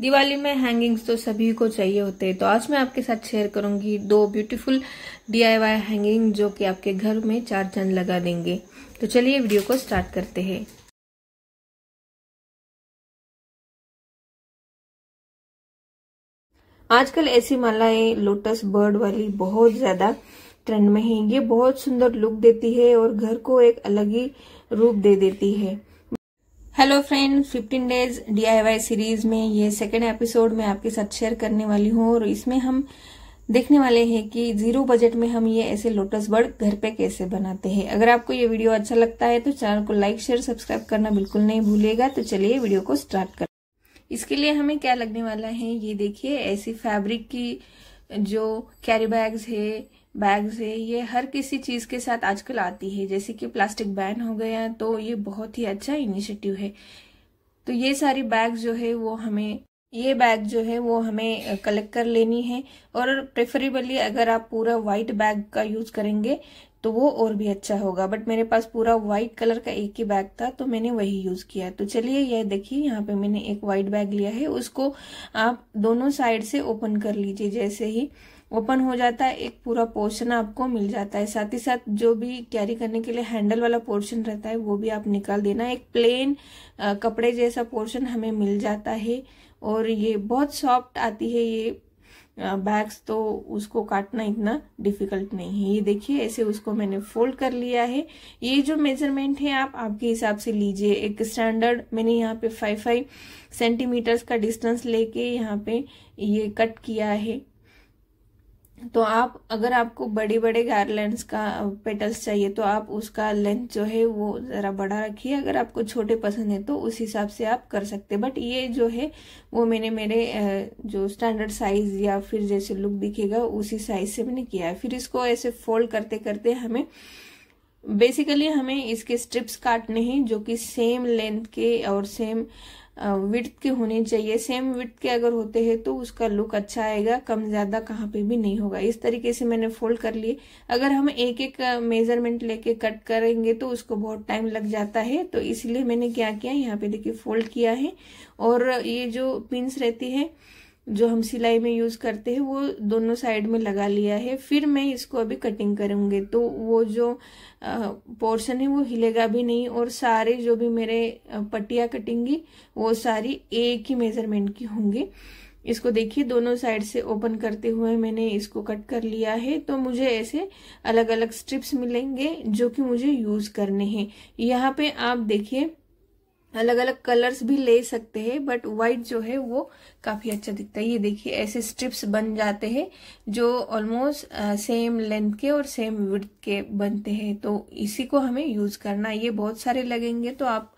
दिवाली में हैंगिंग्स तो सभी को चाहिए होते हैं तो आज मैं आपके साथ शेयर करूंगी दो ब्यूटीफुल डीआईवाई हैंगिंग जो कि आपके घर में चार चंद लगा देंगे तो चलिए वीडियो को स्टार्ट करते हैं आजकल ऐसी मालाएं लोटस बर्ड वाली बहुत ज्यादा ट्रेंड में है ये बहुत सुंदर लुक देती है और घर को एक अलग ही रूप दे देती है hello friend 15 days DIY series में ये सेकेंड एपिसोड मैं आपके साथ शेयर करने वाली हूँ और इसमें हम देखने वाले हैं कि जीरो बजट में हम ये ऐसे लोटस बर्ड घर पे कैसे बनाते हैं अगर आपको ये वीडियो अच्छा लगता है तो चैनल को लाइक शेयर सब्सक्राइब करना बिल्कुल नहीं भूलेगा तो चलिए वीडियो को स्टार्ट कर इसके लिए हमें क्या लगने वाला है ये देखिए ऐसी फैब्रिक की जो कैरी बैग्स है बैग्स है ये हर किसी चीज़ के साथ आजकल आती है जैसे कि प्लास्टिक बैन हो गया तो ये बहुत ही अच्छा इनिशिएटिव है तो ये सारी बैग जो है वो हमें ये बैग जो है वो हमें कलेक्ट कर लेनी है और प्रेफरेबली अगर आप पूरा वाइट बैग का यूज़ करेंगे तो वो और भी अच्छा होगा बट मेरे पास पूरा व्हाइट कलर का एक ही बैग था तो मैंने वही यूज़ किया तो चलिए यह देखिए यहाँ पे मैंने एक वाइट बैग लिया है उसको आप दोनों साइड से ओपन कर लीजिए जैसे ही ओपन हो जाता है एक पूरा पोर्शन आपको मिल जाता है साथ ही साथ जो भी कैरी करने के लिए हैंडल वाला पोर्शन रहता है वो भी आप निकाल देना एक प्लेन कपड़े जैसा पोर्शन हमें मिल जाता है और ये बहुत सॉफ्ट आती है ये बैग्स तो उसको काटना इतना डिफिकल्ट नहीं है ये देखिए ऐसे उसको मैंने फोल्ड कर लिया है ये जो मेजरमेंट है आप आपके हिसाब से लीजिए एक स्टैंडर्ड मैंने यहाँ पे फाइव फाइव सेंटीमीटर्स का डिस्टेंस लेके यहाँ पे ये कट किया है तो आप अगर आपको बड़े बड़े गार्लेंड्स का पेटल्स चाहिए तो आप उसका लेंथ जो है वो ज़रा बड़ा रखिए अगर आपको छोटे पसंद है तो उस हिसाब से आप कर सकते बट ये जो है वो मैंने मेरे जो स्टैंडर्ड साइज़ या फिर जैसे लुक दिखेगा उसी साइज़ से मैंने किया है फिर इसको ऐसे फोल्ड करते करते हमें बेसिकली हमें इसके स्ट्रिप्स काटने हैं जो कि सेम लेंथ के और सेम विथ के होने चाहिए सेम विथ के अगर होते हैं तो उसका लुक अच्छा आएगा कम ज़्यादा कहाँ पे भी नहीं होगा इस तरीके से मैंने फोल्ड कर लिए अगर हम एक एक मेजरमेंट लेके कट करेंगे तो उसको बहुत टाइम लग जाता है तो इसलिए मैंने क्या किया यहाँ पे देखिए फोल्ड किया है और ये जो पिंस रहती है जो हम सिलाई में यूज़ करते हैं वो दोनों साइड में लगा लिया है फिर मैं इसको अभी कटिंग करूँगी तो वो जो पोर्शन है वो हिलेगा भी नहीं और सारे जो भी मेरे पट्टियाँ कटेंगी वो सारी एक ही मेज़रमेंट की होंगी इसको देखिए दोनों साइड से ओपन करते हुए मैंने इसको कट कर लिया है तो मुझे ऐसे अलग अलग स्ट्रिप्स मिलेंगे जो कि मुझे यूज़ करने हैं यहाँ पे आप देखिए अलग अलग कलर्स भी ले सकते हैं बट व्हाइट जो है वो काफ़ी अच्छा दिखता है ये देखिए ऐसे स्ट्रिप्स बन जाते हैं जो ऑलमोस्ट सेम लेंथ के और सेम विड्थ के बनते हैं तो इसी को हमें यूज़ करना ये बहुत सारे लगेंगे तो आप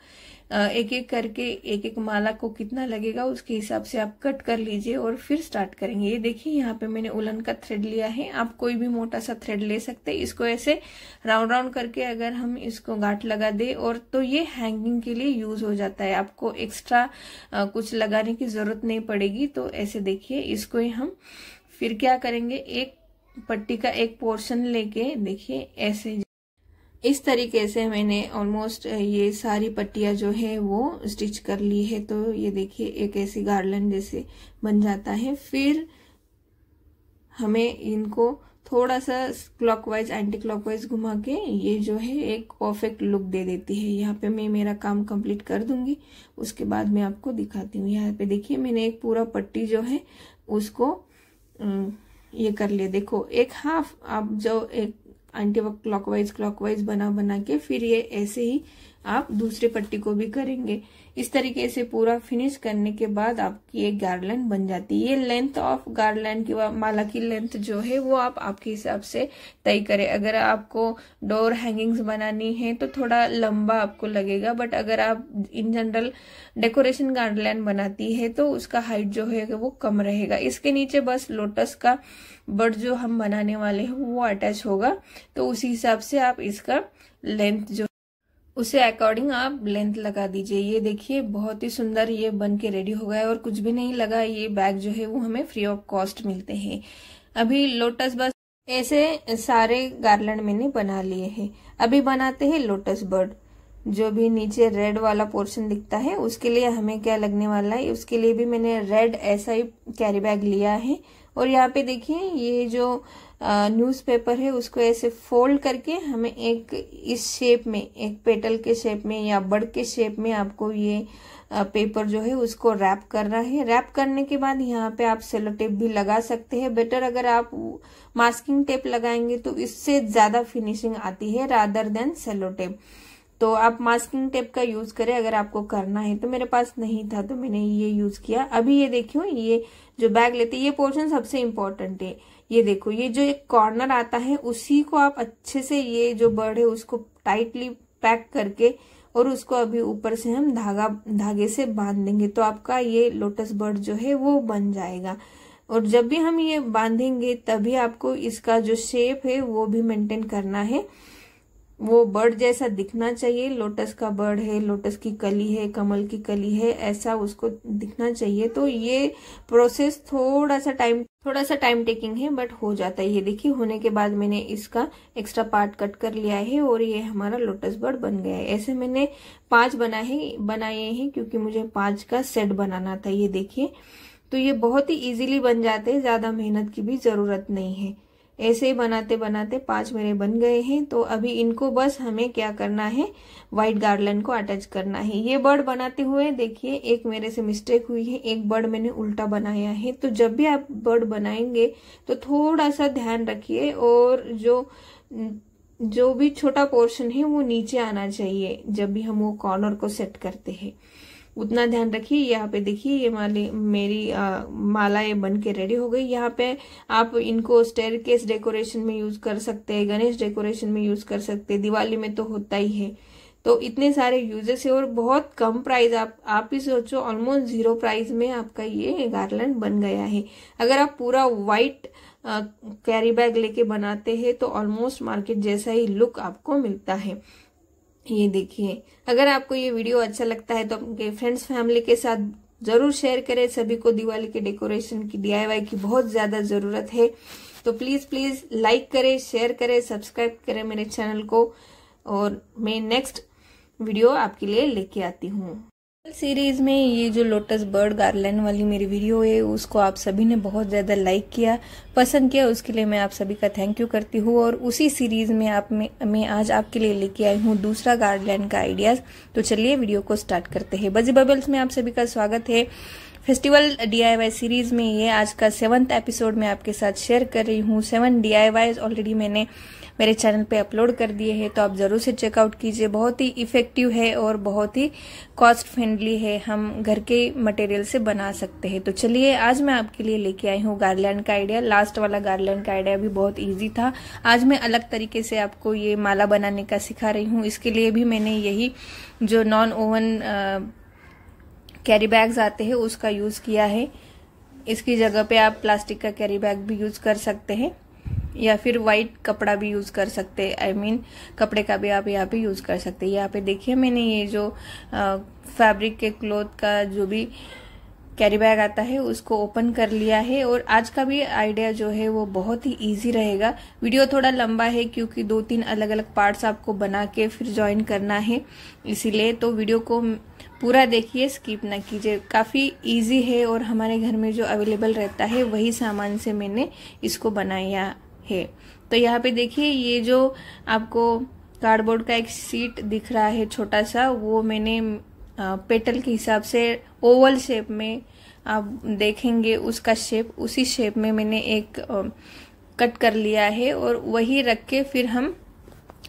एक एक करके एक एक माला को कितना लगेगा उसके हिसाब से आप कट कर लीजिए और फिर स्टार्ट करेंगे ये देखिए यहाँ पे मैंने उलन का थ्रेड लिया है आप कोई भी मोटा सा थ्रेड ले सकते हैं इसको ऐसे राउंड राउंड करके अगर हम इसको गांठ लगा दे और तो ये हैंगिंग के लिए यूज हो जाता है आपको एक्स्ट्रा कुछ लगाने की जरूरत नहीं पड़ेगी तो ऐसे देखिए इसको ही हम फिर क्या करेंगे एक पट्टी का एक पोर्शन लेके देखिए ऐसे इस तरीके से मैंने ऑलमोस्ट ये सारी पट्टियाँ जो है वो स्टिच कर ली है तो ये देखिए एक ऐसी गार्लैंड जैसे बन जाता है फिर हमें इनको थोड़ा सा क्लॉकवाइज एंटी क्लॉकवाइज घुमा के ये जो है एक परफेक्ट लुक दे देती है यहाँ पे मैं मेरा काम कंप्लीट कर दूंगी उसके बाद मैं आपको दिखाती हूँ यहाँ पे देखिए मैंने एक पूरा पट्टी जो है उसको ये कर लिया देखो एक हाफ आप जो एक एंटी क्लॉकवाइज क्लॉकवाइज बना बना के फिर ये ऐसे ही आप दूसरी पट्टी को भी करेंगे इस तरीके से पूरा फिनिश करने के बाद आपकी एक गार्लैंड बन जाती है ये लेंथ ऑफ गार्लैंड की माला की लेंथ जो है वो आप आपके हिसाब से तय करें अगर आपको डोर हैंगिंग्स बनानी है तो थोड़ा लंबा आपको लगेगा बट अगर आप इन जनरल डेकोरेशन गार्डलैंड बनाती है तो उसका हाइट जो है वो कम रहेगा इसके नीचे बस लोटस का बर्ड जो हम बनाने वाले हैं वो अटैच होगा तो उसी हिसाब से आप इसका लेंथ जो उसे अकॉर्डिंग आप लेंथ लगा दीजिए ये देखिए बहुत ही सुंदर ये बन के रेडी हो गया है और कुछ भी नहीं लगा ये बैग जो है वो हमें फ्री ऑफ कॉस्ट मिलते हैं अभी लोटस बस ऐसे सारे गार्लैंड मैंने बना लिए हैं अभी बनाते हैं लोटस बर्ड जो भी नीचे रेड वाला पोर्शन दिखता है उसके लिए हमें क्या लगने वाला है उसके लिए भी मैंने रेड ऐसा ही कैरी बैग लिया है और यहाँ पे देखिए ये जो न्यूज़पेपर है उसको ऐसे फोल्ड करके हमें एक इस शेप में एक पेटल के शेप में या बड़ के शेप में आपको ये पेपर जो है उसको रैप करना है रैप करने के बाद यहाँ पे आप सेलो टेप भी लगा सकते हैं बेटर अगर आप मास्किंग टेप लगाएंगे तो इससे ज़्यादा फिनिशिंग आती है रादर देन सेलो टेप तो आप मास्किंग टेप का यूज करें अगर आपको करना है तो मेरे पास नहीं था तो मैंने ये यूज किया अभी ये देखियो ये जो बैग लेते ये पोर्शन सबसे इम्पोर्टेंट है ये देखो ये जो एक कॉर्नर आता है उसी को आप अच्छे से ये जो बर्ड है उसको टाइटली पैक करके और उसको अभी ऊपर से हम धागा धागे से बांध देंगे तो आपका ये लोटस बर्ड जो है वो बन जाएगा और जब भी हम ये बांधेंगे तभी आपको इसका जो शेप है वो भी मेंटेन करना है वो बर्ड जैसा दिखना चाहिए लोटस का बर्ड है लोटस की कली है कमल की कली है ऐसा उसको दिखना चाहिए तो ये प्रोसेस थोड़ा सा टाइम थोड़ा सा टाइम टेकिंग है बट हो जाता है ये देखिए होने के बाद मैंने इसका एक्स्ट्रा पार्ट कट कर लिया है और ये हमारा लोटस बर्ड बन गया है ऐसे मैंने पांच बना है बनाए हैं क्योंकि मुझे पांच का सेट बनाना था ये देखिए तो ये बहुत ही इजीली बन जाते हैं ज़्यादा मेहनत की भी ज़रूरत नहीं है ऐसे ही बनाते बनाते पांच मेरे बन गए हैं तो अभी इनको बस हमें क्या करना है व्हाइट गार्लैंड को अटैच करना है ये बर्ड बनाते हुए देखिए एक मेरे से मिस्टेक हुई है एक बर्ड मैंने उल्टा बनाया है तो जब भी आप बर्ड बनाएंगे तो थोड़ा सा ध्यान रखिए और जो जो भी छोटा पोर्शन है वो नीचे आना चाहिए जब भी हम वो कॉर्नर को सेट करते हैं उतना ध्यान रखिए यहाँ पे देखिए ये माली मेरी आ, माला ये बन के रेडी हो गई यहाँ पे आप इनको स्टेर केस डेकोरेशन में यूज कर सकते हैं गणेश डेकोरेशन में यूज कर सकते हैं दिवाली में तो होता ही है तो इतने सारे यूजेस है और बहुत कम प्राइस आप आप ही सोचो ऑलमोस्ट जीरो प्राइस में आपका ये गार्लैंड बन गया है अगर आप पूरा व्हाइट कैरी बैग लेके बनाते हैं तो ऑलमोस्ट मार्केट जैसा ही लुक आपको मिलता है ये देखिए अगर आपको ये वीडियो अच्छा लगता है तो अपने फ्रेंड्स फैमिली के साथ जरूर शेयर करें सभी को दिवाली के डेकोरेशन की डीआईवाई की बहुत ज्यादा जरूरत है तो प्लीज प्लीज लाइक करें शेयर करें सब्सक्राइब करें मेरे चैनल को और मैं नेक्स्ट वीडियो आपके लिए लेके आती हूँ सीरीज़ में ये जो लोटस बर्ड गार्लैंड वाली मेरी वीडियो है उसको आप सभी ने बहुत ज़्यादा लाइक किया पसंद किया उसके लिए मैं आप सभी का थैंक यू करती हूँ और उसी सीरीज़ में आप में मैं आज आपके लिए लेके आई हूँ दूसरा गार्डलैंड का आइडियाज़ तो चलिए वीडियो को स्टार्ट करते हैं बजी बबल्स में आप सभी का स्वागत है फेस्टिवल डी सीरीज में ये आज का सेवंथ एपिसोड में आपके साथ शेयर कर रही हूँ सेवन डी ऑलरेडी मैंने मेरे चैनल पे अपलोड कर दिए हैं तो आप ज़रूर से चेकआउट कीजिए बहुत ही इफ़ेक्टिव है और बहुत ही कॉस्ट फ्रेंडली है हम घर के मटेरियल से बना सकते हैं तो चलिए आज मैं आपके लिए लेके आई हूँ गार्लैंड का आइडिया लास्ट वाला गार्लैंड का आइडिया भी बहुत ईजी था आज मैं अलग तरीके से आपको ये माला बनाने का सिखा रही हूँ इसके लिए भी मैंने यही जो नॉन ओवन कैरी बैग्स आते हैं उसका यूज़ किया है इसकी जगह पे आप प्लास्टिक का कैरी बैग भी यूज़ कर सकते हैं या फिर वाइट कपड़ा भी यूज़ कर सकते आई I मीन mean, कपड़े का भी आप यहाँ पे यूज़ कर सकते यहाँ पे देखिए मैंने ये जो फैब्रिक के क्लोथ का जो भी कैरी बैग आता है उसको ओपन कर लिया है और आज का भी आइडिया जो है वो बहुत ही इजी रहेगा वीडियो थोड़ा लंबा है क्योंकि दो तीन अलग अलग पार्ट्स आपको बना के फिर ज्वाइन करना है इसीलिए तो वीडियो को पूरा देखिए स्किप ना कीजिए काफ़ी इजी है और हमारे घर में जो अवेलेबल रहता है वही सामान से मैंने इसको बनाया है तो यहाँ पे देखिए ये जो आपको कार्डबोर्ड का एक सीट दिख रहा है छोटा सा वो मैंने पेटल के हिसाब से ओवल शेप में आप देखेंगे उसका शेप उसी शेप में मैंने एक कट कर लिया है और वही रख के फिर हम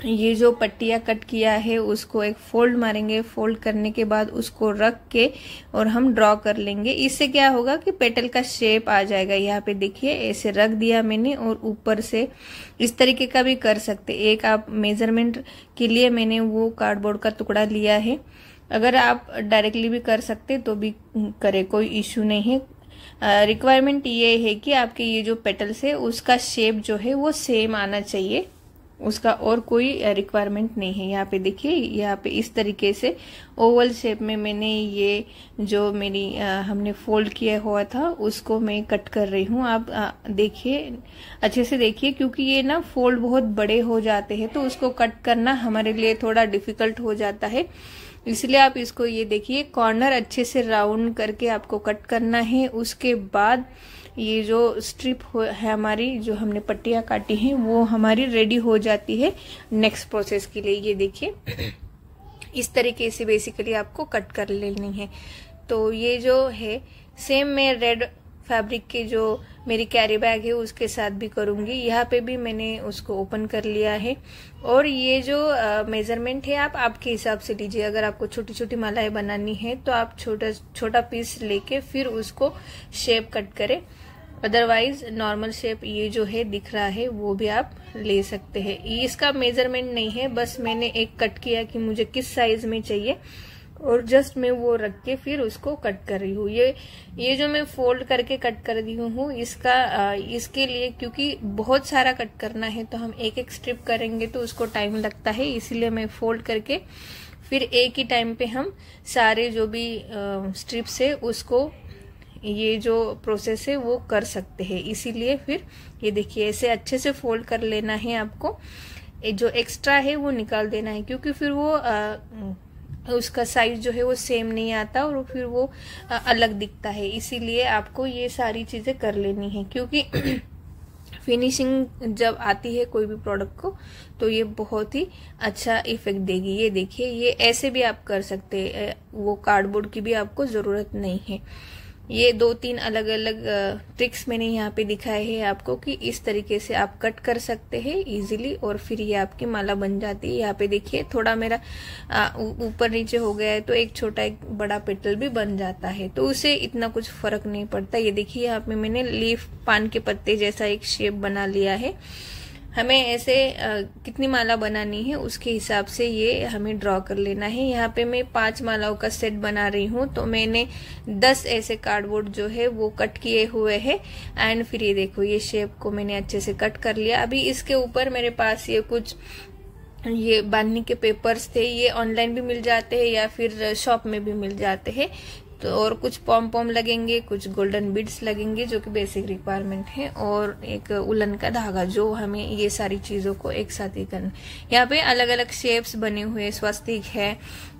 ये जो पट्टिया कट किया है उसको एक फोल्ड मारेंगे फोल्ड करने के बाद उसको रख के और हम ड्रॉ कर लेंगे इससे क्या होगा कि पेटल का शेप आ जाएगा यहाँ पे देखिए ऐसे रख दिया मैंने और ऊपर से इस तरीके का भी कर सकते एक आप मेजरमेंट के लिए मैंने वो कार्डबोर्ड का टुकड़ा लिया है अगर आप डायरेक्टली भी कर सकते तो भी करे कोई इश्यू नहीं है रिक्वायरमेंट ये है कि आपके ये जो पेटल्स है उसका शेप जो है वो सेम आना चाहिए उसका और कोई रिक्वायरमेंट नहीं है यहाँ पे देखिए यहाँ पे इस तरीके से ओवल शेप में मैंने ये जो मेरी आ, हमने फोल्ड किया हुआ था उसको मैं कट कर रही हूँ आप देखिए अच्छे से देखिए क्योंकि ये ना फोल्ड बहुत बड़े हो जाते हैं तो उसको कट करना हमारे लिए थोड़ा डिफिकल्ट हो जाता है इसलिए आप इसको ये देखिए कॉर्नर अच्छे से राउंड करके आपको कट करना है उसके बाद ये जो स्ट्रिप है हमारी जो हमने पट्टियाँ काटी हैं वो हमारी रेडी हो जाती है नेक्स्ट प्रोसेस के लिए ये देखिए इस तरीके से बेसिकली आपको कट कर लेनी है तो ये जो है सेम मैं रेड फैब्रिक के जो मेरी कैरी बैग है उसके साथ भी करूंगी यहाँ पे भी मैंने उसको ओपन कर लिया है और ये जो मेज़रमेंट है आप आपके हिसाब से लीजिए अगर आपको छोटी छोटी मालाएं बनानी है तो आप छोटा छोटा पीस लेके फिर उसको शेप कट करें अदरवाइज नॉर्मल शेप ये जो है दिख रहा है वो भी आप ले सकते हैं इसका मेजरमेंट नहीं है बस मैंने एक कट किया कि मुझे किस साइज में चाहिए और जस्ट मैं वो रख के फिर उसको कट कर रही हूँ ये ये जो मैं फोल्ड करके कट कर रही हूँ इसका इसके लिए क्योंकि बहुत सारा कट करना है तो हम एक एक स्ट्रिप करेंगे तो उसको टाइम लगता है इसीलिए मैं फोल्ड करके फिर एक ही टाइम पे हम सारे जो भी स्ट्रिप्स है उसको ये जो प्रोसेस है वो कर सकते हैं इसीलिए फिर ये देखिए ऐसे अच्छे से फोल्ड कर लेना है आपको जो एक्स्ट्रा है वो निकाल देना है क्योंकि फिर वो आ, तो उसका साइज़ जो है वो सेम नहीं आता और फिर वो अलग दिखता है इसीलिए आपको ये सारी चीज़ें कर लेनी है क्योंकि फिनिशिंग जब आती है कोई भी प्रोडक्ट को तो ये बहुत ही अच्छा इफेक्ट देगी ये देखिए ये ऐसे भी आप कर सकते हैं वो कार्डबोर्ड की भी आपको ज़रूरत नहीं है ये दो तीन अलग अलग ट्रिक्स मैंने यहाँ पे दिखाए हैं आपको कि इस तरीके से आप कट कर सकते हैं इजीली और फिर ये आपकी माला बन जाती है यहाँ पे देखिए थोड़ा मेरा ऊपर नीचे हो गया है तो एक छोटा एक बड़ा पेटल भी बन जाता है तो उसे इतना कुछ फर्क नहीं पड़ता ये देखिए यहाँ पे मैंने लीफ पान के पत्ते जैसा एक शेप बना लिया है हमें ऐसे कितनी माला बनानी है उसके हिसाब से ये हमें ड्रॉ कर लेना है यहाँ पे मैं पांच मालाओं का सेट बना रही हूँ तो मैंने दस ऐसे कार्डबोर्ड जो है वो कट किए हुए हैं एंड फिर ये देखो ये शेप को मैंने अच्छे से कट कर लिया अभी इसके ऊपर मेरे पास ये कुछ ये बांधने के पेपर्स थे ये ऑनलाइन भी मिल जाते हैं या फिर शॉप में भी मिल जाते हैं तो और कुछ पॉम पॉम लगेंगे कुछ गोल्डन बीड्स लगेंगे जो कि बेसिक रिक्वायरमेंट है और एक उलन का धागा जो हमें ये सारी चीज़ों को एक साथ ही करना यहाँ पे अलग अलग शेप्स बने हुए स्वस्तिक है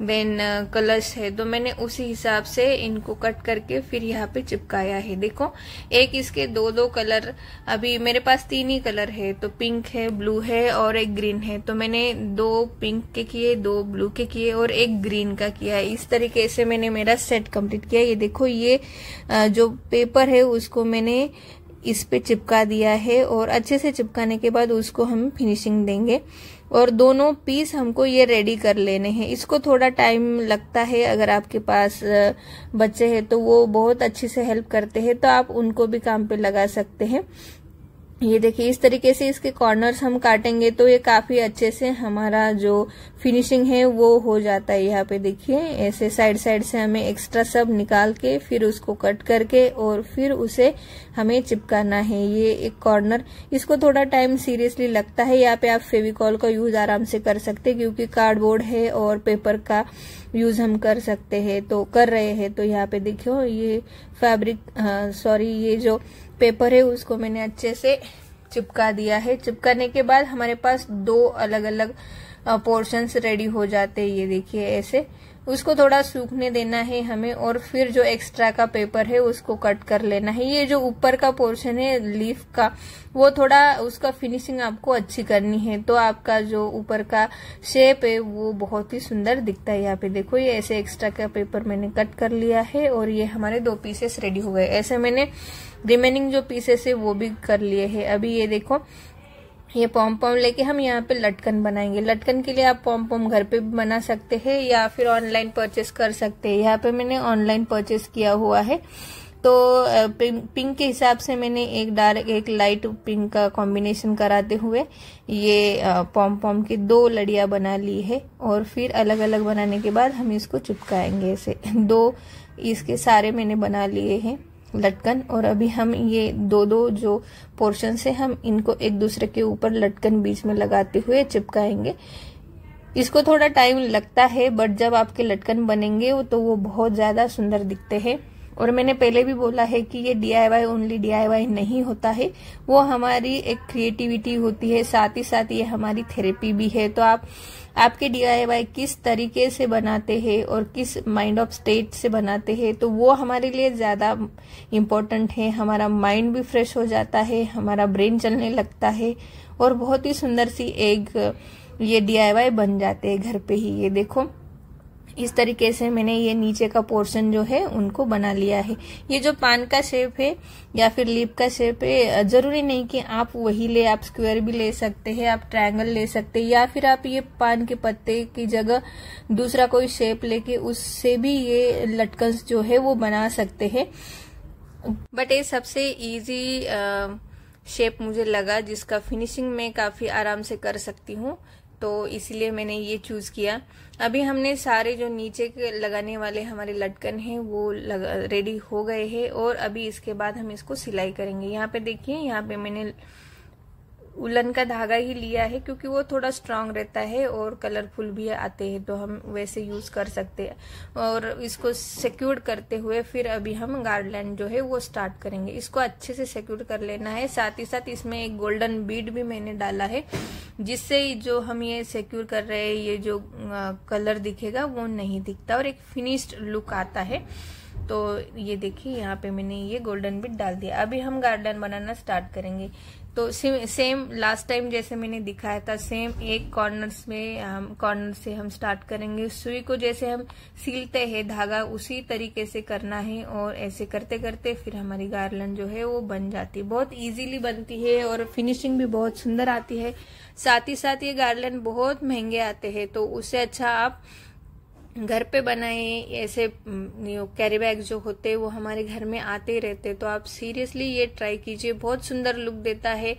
देन कलर्स uh, है तो मैंने उसी हिसाब से इनको कट करके फिर यहाँ पे चिपकाया है देखो एक इसके दो दो कलर अभी मेरे पास तीन ही कलर है तो पिंक है ब्लू है और एक ग्रीन है तो मैंने दो पिंक के किए दो ब्लू के किए और एक ग्रीन का किया है इस तरीके से मैंने मेरा सेट कम कंप्लीट किया ये देखो ये जो पेपर है उसको मैंने इस पे चिपका दिया है और अच्छे से चिपकाने के बाद उसको हम फिनिशिंग देंगे और दोनों पीस हमको ये रेडी कर लेने हैं इसको थोड़ा टाइम लगता है अगर आपके पास बच्चे हैं तो वो बहुत अच्छे से हेल्प करते हैं तो आप उनको भी काम पे लगा सकते हैं ये देखिए इस तरीके से इसके कॉर्नर्स हम काटेंगे तो ये काफी अच्छे से हमारा जो फिनिशिंग है वो हो जाता है यहाँ पे देखिए ऐसे साइड साइड से हमें एक्स्ट्रा सब निकाल के फिर उसको कट करके और फिर उसे हमें चिपकाना है ये एक कॉर्नर इसको थोड़ा टाइम सीरियसली लगता है यहाँ पे आप फेविकॉल का यूज आराम से कर सकते हैं क्योंकि कार्डबोर्ड है और पेपर का यूज हम कर सकते हैं तो कर रहे हैं तो यहाँ पे देखियो ये फैब्रिक सॉरी ये जो पेपर है उसको मैंने अच्छे से चिपका दिया है चिपकाने के बाद हमारे पास दो अलग अलग पोर्शंस रेडी हो जाते हैं ये देखिए ऐसे उसको थोड़ा सूखने देना है हमें और फिर जो एक्स्ट्रा का पेपर है उसको कट कर लेना है ये जो ऊपर का पोर्शन है लीफ का वो थोड़ा उसका फिनिशिंग आपको अच्छी करनी है तो आपका जो ऊपर का शेप है वो बहुत ही सुंदर दिखता है यहाँ पे देखो ये ऐसे एक्स्ट्रा का पेपर मैंने कट कर लिया है और ये हमारे दो पीसेस रेडी हो गए ऐसे मैंने रिमेनिंग जो पीसेस है वो भी कर लिए है अभी ये देखो ये पॉम पॉम लेके हम यहाँ पे लटकन बनाएंगे लटकन के लिए आप पॉम पॉम घर पे भी बना सकते हैं या फिर ऑनलाइन परचेस कर सकते हैं यहाँ पे मैंने ऑनलाइन परचेस किया हुआ है तो पिंक के हिसाब से मैंने एक डार्क एक लाइट पिंक का कॉम्बिनेशन कराते हुए ये पॉम पॉम की दो लड़िया बना ली है और फिर अलग अलग बनाने के बाद हम इसको चिपकाएंगे ऐसे दो इसके सारे मैंने बना लिए हैं लटकन और अभी हम ये दो दो जो पोर्शन से हम इनको एक दूसरे के ऊपर लटकन बीच में लगाते हुए चिपकाएंगे इसको थोड़ा टाइम लगता है बट जब आपके लटकन बनेंगे तो वो बहुत ज़्यादा सुंदर दिखते हैं और मैंने पहले भी बोला है कि ये D I Y only D I Y नहीं होता है वो हमारी एक क्रिएटिविटी होती है साथ ही साथ ये हमारी थेरेपी भी है तो आप आपके डी आई वाई किस तरीके से बनाते हैं और किस माइंड ऑफ स्टेट से बनाते हैं तो वो हमारे लिए ज़्यादा इम्पोर्टेंट है हमारा माइंड भी फ्रेश हो जाता है हमारा ब्रेन चलने लगता है और बहुत ही सुंदर सी एक ये डी बन जाते हैं घर पे ही ये देखो इस तरीके से मैंने ये नीचे का पोर्शन जो है उनको बना लिया है ये जो पान का शेप है या फिर लिप का शेप है जरूरी नहीं कि आप वही ले आप स्क्वायर भी ले सकते हैं आप ट्रायंगल ले सकते हैं या फिर आप ये पान के पत्ते की जगह दूसरा कोई शेप लेके उससे भी ये लटकन जो है वो बना सकते है बट ये सबसे इजी शेप मुझे लगा जिसका फिनिशिंग मैं काफ़ी आराम से कर सकती हूँ तो इसीलिए मैंने ये चूज़ किया अभी हमने सारे जो नीचे के लगाने वाले हमारे लटकन हैं वो लगा रेडी हो गए हैं और अभी इसके बाद हम इसको सिलाई करेंगे यहाँ पे देखिए यहाँ पे मैंने उलन का धागा ही लिया है क्योंकि वो थोड़ा स्ट्रांग रहता है और कलरफुल भी आते हैं तो हम वैसे यूज़ कर सकते हैं और इसको सिक्योर करते हुए फिर अभी हम गार्डलैंड जो है वो स्टार्ट करेंगे इसको अच्छे से सिक्योर कर लेना है साथ ही साथ इसमें एक गोल्डन बीड भी मैंने डाला है जिससे जो हम ये सिक्योर कर रहे हैं ये जो कलर दिखेगा वो नहीं दिखता और एक फिनिश्ड लुक आता है तो ये देखिए यहाँ पे मैंने ये गोल्डन बिट डाल दिया अभी हम गार्डन बनाना स्टार्ट करेंगे तो सेम लास्ट टाइम जैसे मैंने दिखाया था सेम एक कॉर्नर में हम कॉर्नर से हम स्टार्ट करेंगे सुई को जैसे हम सीलते हैं धागा उसी तरीके से करना है और ऐसे करते करते फिर हमारी गार्लन जो है वो बन जाती है बहुत इजीली बनती है और फिनिशिंग भी बहुत सुंदर आती है साथ ही साथ ये गार्लन बहुत महंगे आते हैं तो उससे अच्छा आप घर पे बनाए ऐसे कैरी बैग जो होते हैं वो हमारे घर में आते रहते तो आप सीरियसली ये ट्राई कीजिए बहुत सुंदर लुक देता है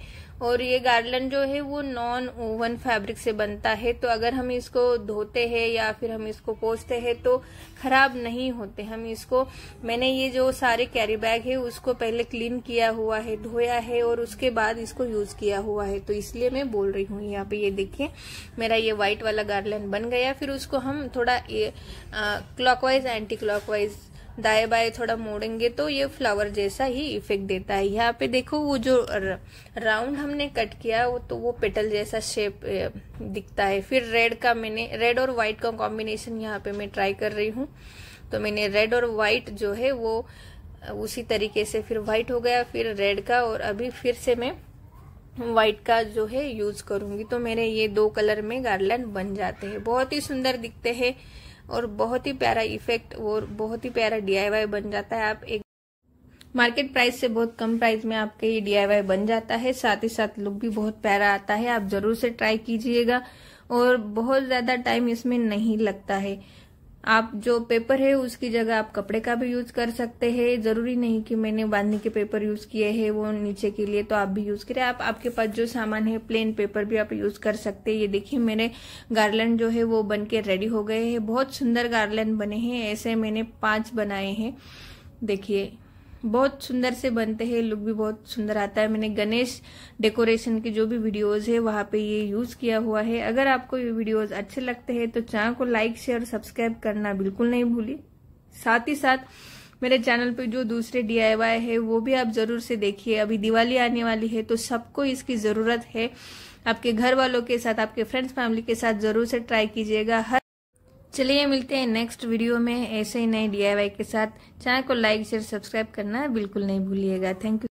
और ये गार्लन जो है वो नॉन ओवन फैब्रिक से बनता है तो अगर हम इसको धोते हैं या फिर हम इसको पोसते हैं तो खराब नहीं होते हम इसको मैंने ये जो सारे कैरी बैग है उसको पहले क्लीन किया हुआ है धोया है और उसके बाद इसको यूज किया हुआ है तो इसलिए मैं बोल रही हूँ यहाँ पे ये देखिए मेरा ये व्हाइट वाला गार्लन बन गया फिर उसको हम थोड़ा क्लॉक एंटी क्लॉक दाए बाए थोड़ा मोड़ेंगे तो ये फ्लावर जैसा ही इफेक्ट देता है यहाँ पे देखो वो जो राउंड हमने कट किया वो तो वो पेटल जैसा शेप दिखता है फिर रेड का मैंने रेड और व्हाइट का कॉम्बिनेशन यहाँ पे मैं ट्राई कर रही हूँ तो मैंने रेड और व्हाइट जो है वो उसी तरीके से फिर व्हाइट हो गया फिर रेड का और अभी फिर से मैं वाइट का जो है यूज करूंगी तो मेरे ये दो कलर में गार्लैंड बन जाते हैं बहुत ही सुंदर दिखते हैं और बहुत ही प्यारा इफेक्ट और बहुत ही प्यारा डीआईवाई बन जाता है आप एक मार्केट प्राइस से बहुत कम प्राइस में आपके ये डीआईवाई बन जाता है साथ ही साथ लुक भी बहुत प्यारा आता है आप जरूर से ट्राई कीजिएगा और बहुत ज्यादा टाइम इसमें नहीं लगता है आप जो पेपर है उसकी जगह आप कपड़े का भी यूज कर सकते हैं जरूरी नहीं कि मैंने बांधने के पेपर यूज किए हैं वो नीचे के लिए तो आप भी यूज करें आप आपके पास जो सामान है प्लेन पेपर भी आप यूज कर सकते हैं ये देखिए मेरे गार्लैंड जो है वो बन के रेडी हो गए हैं बहुत सुंदर गार्लैंड बने हैं ऐसे मैंने पांच बनाए हैं देखिए बहुत सुंदर से बनते हैं लुक भी बहुत सुंदर आता है मैंने गणेश डेकोरेशन के जो भी वीडियोस है वहाँ पे ये यूज़ किया हुआ है अगर आपको ये वीडियोस अच्छे लगते हैं तो चैनल को लाइक शेयर और सब्सक्राइब करना बिल्कुल नहीं भूलिए साथ ही साथ मेरे चैनल पे जो दूसरे डी है वो भी आप ज़रूर से देखिए अभी दिवाली आने वाली है तो सबको इसकी ज़रूरत है आपके घर वालों के साथ आपके फ्रेंड्स फैमिली के साथ ज़रूर से ट्राई कीजिएगा हर चलिए मिलते हैं नेक्स्ट वीडियो में ऐसे ही नए डी के साथ चैनल को लाइक शेयर सब्सक्राइब करना बिल्कुल नहीं भूलिएगा थैंक यू